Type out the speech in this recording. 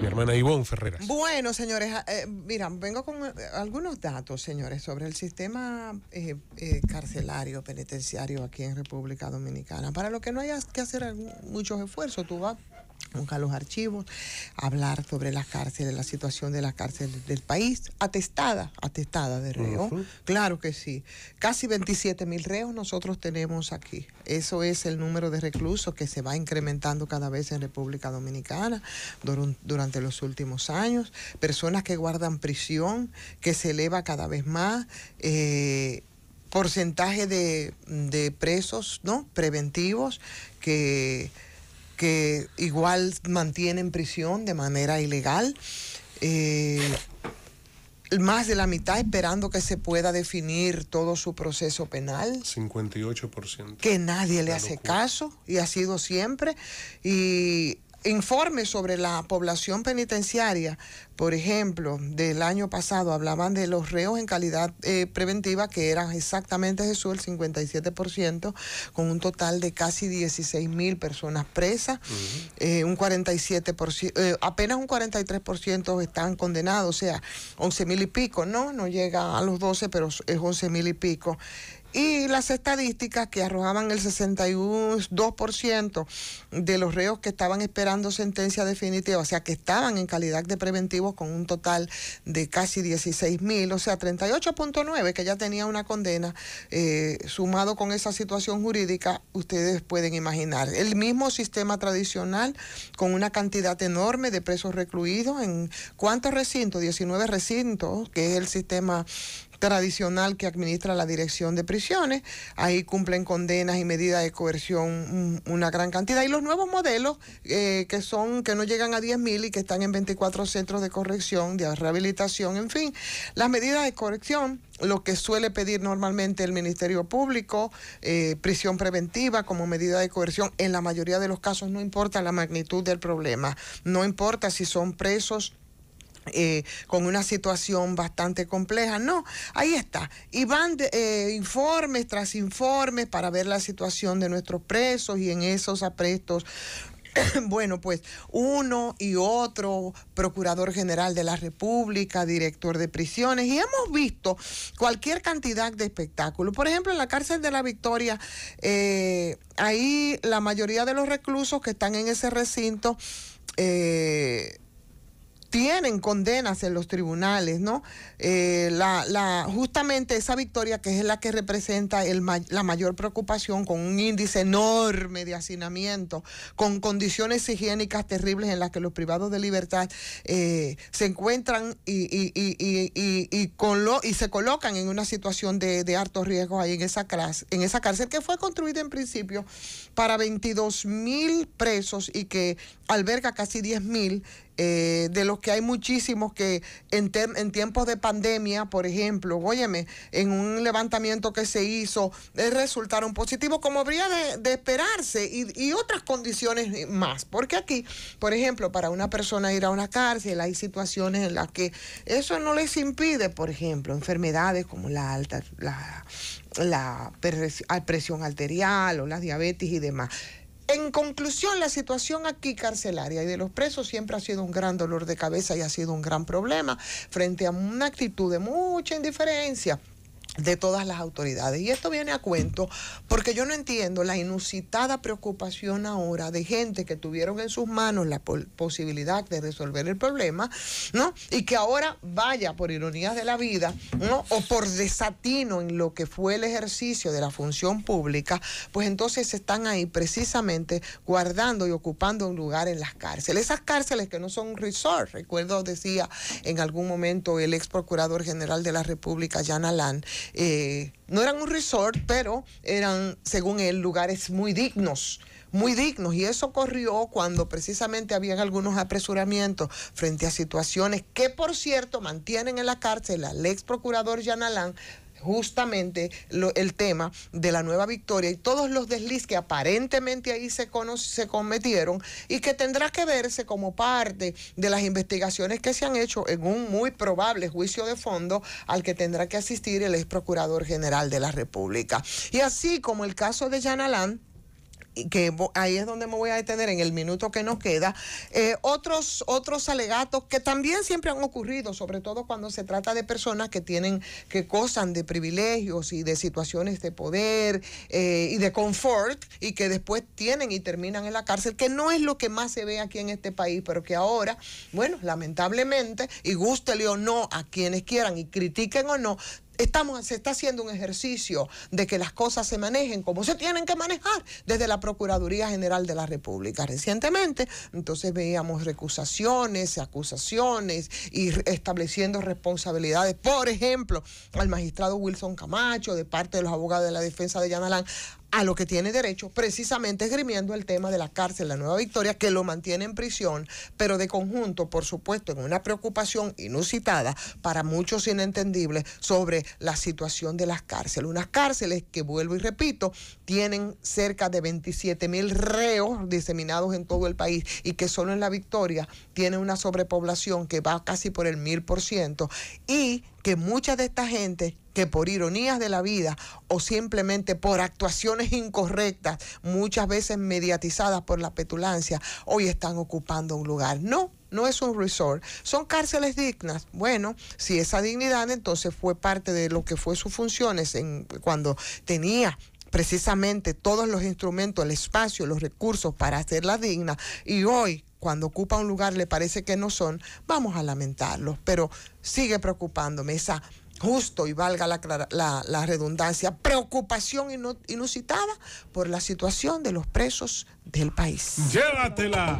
mi hermana Ivonne Ferreras. Bueno, señores, ah, eh, mira, vengo con eh, algunos datos, señores, sobre el sistema eh, carcelario, penitenciario aquí en República Dominicana. Para lo que no hayas que hacer muchos esfuerzos, tú vas nunca los archivos, hablar sobre las cárceles, la situación de las cárceles del país, atestada, atestada de reo, claro que sí. Casi 27 mil reos nosotros tenemos aquí. Eso es el número de reclusos que se va incrementando cada vez en República Dominicana durante los últimos años, personas que guardan prisión, que se eleva cada vez más. Eh, porcentaje de, de, presos ¿no? preventivos que que igual mantiene en prisión de manera ilegal. Eh, más de la mitad esperando que se pueda definir todo su proceso penal. 58%. Que nadie le hace caso y ha sido siempre. Y informes sobre la población penitenciaria, por ejemplo, del año pasado hablaban de los reos en calidad eh, preventiva, que eran exactamente Jesús el 57%, con un total de casi 16 mil personas presas, eh, un 47%, eh, apenas un 43% están condenados, o sea, 11 mil y pico, ¿no? No llega a los 12, pero es 11 mil y pico. Y las estadísticas que arrojaban el 62% de los reos que estaban esperando sentencia definitiva, o sea, que estaban en calidad de preventivos con un total de casi 16.000, o sea, 38.9 que ya tenía una condena, eh, sumado con esa situación jurídica, ustedes pueden imaginar. El mismo sistema tradicional con una cantidad enorme de presos recluidos en cuántos recintos, 19 recintos, que es el sistema tradicional que administra la Dirección de Prisiones. Ahí cumplen condenas y medidas de coerción una gran cantidad. Y los nuevos modelos eh, que son que no llegan a 10.000 y que están en 24 centros de corrección, de rehabilitación, en fin, las medidas de corrección lo que suele pedir normalmente el Ministerio Público, eh, prisión preventiva como medida de coerción, en la mayoría de los casos no importa la magnitud del problema, no importa si son presos eh, con una situación bastante compleja. No, ahí está. Y van eh, informes tras informes para ver la situación de nuestros presos y en esos aprestos bueno, pues uno y otro, procurador general de la República, director de prisiones, y hemos visto cualquier cantidad de espectáculos. Por ejemplo, en la cárcel de la Victoria, eh, ahí la mayoría de los reclusos que están en ese recinto, eh, tienen condenas en los tribunales, ¿no? Eh, la, justamente esa victoria que es la que representa la mayor preocupación con un índice enorme de hacinamiento, con condiciones higiénicas terribles en las que los privados de libertad eh, se encuentran y, con lo, y se colocan en una situación de, de alto riesgo ahí en esa, en esa cárcel que fue construida en principio para 22 mil presos y que alberga casi 10 mil eh, de los que hay muchísimos que en, en, tiempos de pandemia, por ejemplo, óyeme, en un levantamiento que se hizo, eh, resultaron positivos, como habría de, esperarse, y, y, otras condiciones más. Porque aquí, por ejemplo, para una persona ir a una cárcel, hay situaciones en las que eso no les impide, por ejemplo, enfermedades como la alta, la, la presión arterial o la diabetes y demás. En conclusión, la situación aquí carcelaria y de los presos siempre ha sido un gran dolor de cabeza y ha sido un gran problema frente a una actitud de mucha indiferencia de todas las autoridades. Y esto viene a cuento porque yo no entiendo la inusitada preocupación ahora de gente que tuvieron en sus manos la posibilidad de resolver el problema, ¿no? Y que ahora vaya por ironías de la vida, ¿no? O por desatino en lo que fue el ejercicio de la función pública, pues entonces están ahí precisamente guardando y ocupando un lugar en las cárceles. Esas cárceles que no son un resort, recuerdo decía en algún momento el ex procurador general de la República, Jan Alán, eh, no eran un resort, pero eran, según él, lugares muy dignos muy dignos y eso ocurrió cuando precisamente habían algunos apresuramientos frente a situaciones que por cierto mantienen en la cárcel al ex procurador Yanalán justamente el tema de la nueva victoria y todos los desliz que aparentemente ahí se, se cometieron y que tendrá que verse como parte de las investigaciones que se han hecho en un muy probable juicio de fondo al que tendrá que asistir el ex procurador general de la República. Y así como el caso de Yanalán, que ahí es donde me voy a detener en el minuto que nos queda, eh, otros, otros alegatos que también siempre han ocurrido, sobre todo cuando se trata de personas que tienen, que gozan de privilegios y de situaciones de poder eh, y de confort y que después tienen y terminan en la cárcel, que no es lo que más se ve aquí en este país, pero que ahora, bueno, lamentablemente, y gústele o no a quienes quieran y critiquen o no, Estamos, se está haciendo un ejercicio de que las cosas se manejen como se tienen que manejar desde la Procuraduría General de la República. Recientemente, entonces veíamos recusaciones, acusaciones y estableciendo responsabilidades, por ejemplo, al magistrado Wilson Camacho de parte de los abogados de la defensa de Yanalán a lo que tiene derecho, precisamente esgrimiendo el tema de la cárcel, la nueva victoria, que lo mantiene en prisión, pero de conjunto, por supuesto, en una preocupación inusitada para muchos inentendibles sobre la situación de las cárceles. Unas cárceles que, vuelvo y repito, tienen cerca de 27 mil reos diseminados en todo el país y que solo en la victoria tiene una sobrepoblación que va casi por el mil por ciento y que muchas de esta gente que por ironías de la vida o simplemente por actuaciones incorrectas, muchas veces mediatizadas por la petulancia, hoy están ocupando un lugar. No, no es un resort, son cárceles dignas. Bueno, si esa dignidad entonces fue parte de lo que fue sus funciones en, cuando tenía precisamente todos los instrumentos, el espacio, los recursos para hacerla digna y hoy cuando ocupa un lugar le parece que no son, vamos a lamentarlos. Pero sigue preocupándome esa justo y valga la, la redundancia, preocupación inusitada por la situación de los presos del país. Llévatela.